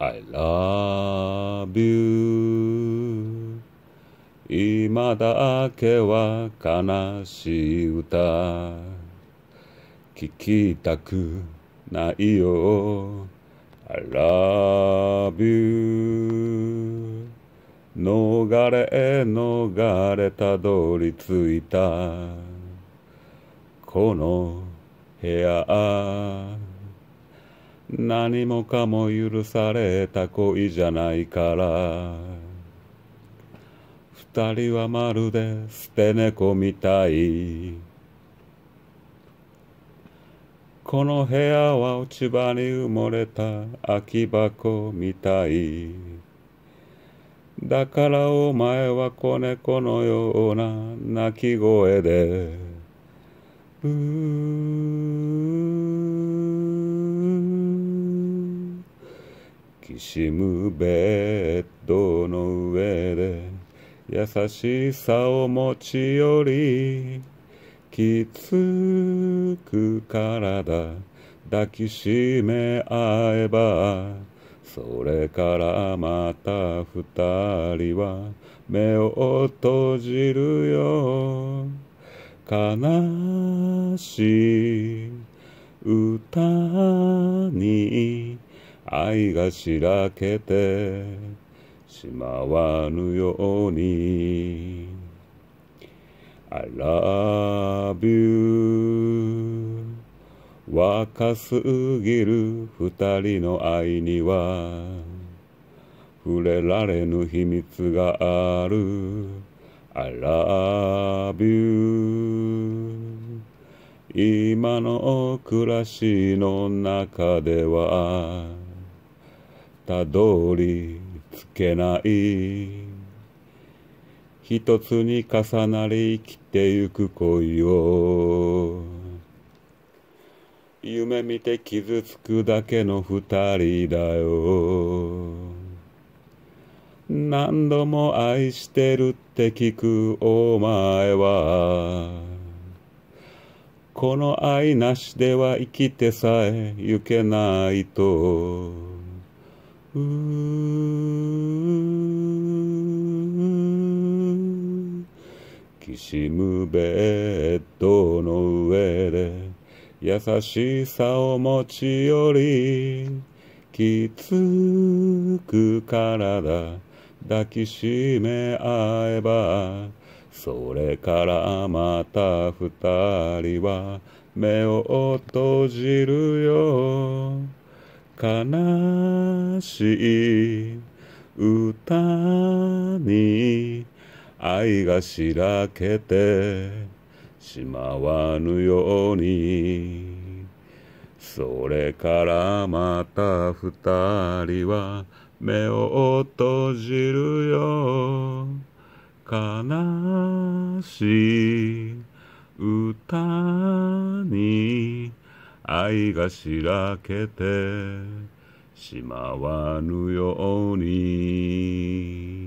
I love you 今だけは悲しい歌聞きたくないよ I love you 逃れ逃れたどり着いたこの部屋何もかも許された恋じゃないから二人はまるで捨て猫みたいこの部屋は落ち葉に埋もれた空き箱みたいだからお前は子猫のような鳴き声でうーきしむベッドの上で優しさを持ち寄りきつく体抱きしめ合えばそれからまた二人は目を閉じるよ悲しい歌に愛がしらけてしまわぬように I love you 若すぎる二人の愛には触れられぬ秘密がある I love you 今の暮らしの中ではたどり着けない一つに重なり生きてゆく恋を夢見て傷つくだけの二人だよ何度も愛してるって聞くお前はこの愛なしでは生きてさえゆけないとキきしむベッドの上で優しさを持ち寄りきつく体抱きしめ合えばそれからまた二人は目を閉じるよ悲しい歌に愛がしらけてしまわぬようにそれからまた二人は目を閉じるよ悲しい歌に愛がしらけてしまわぬように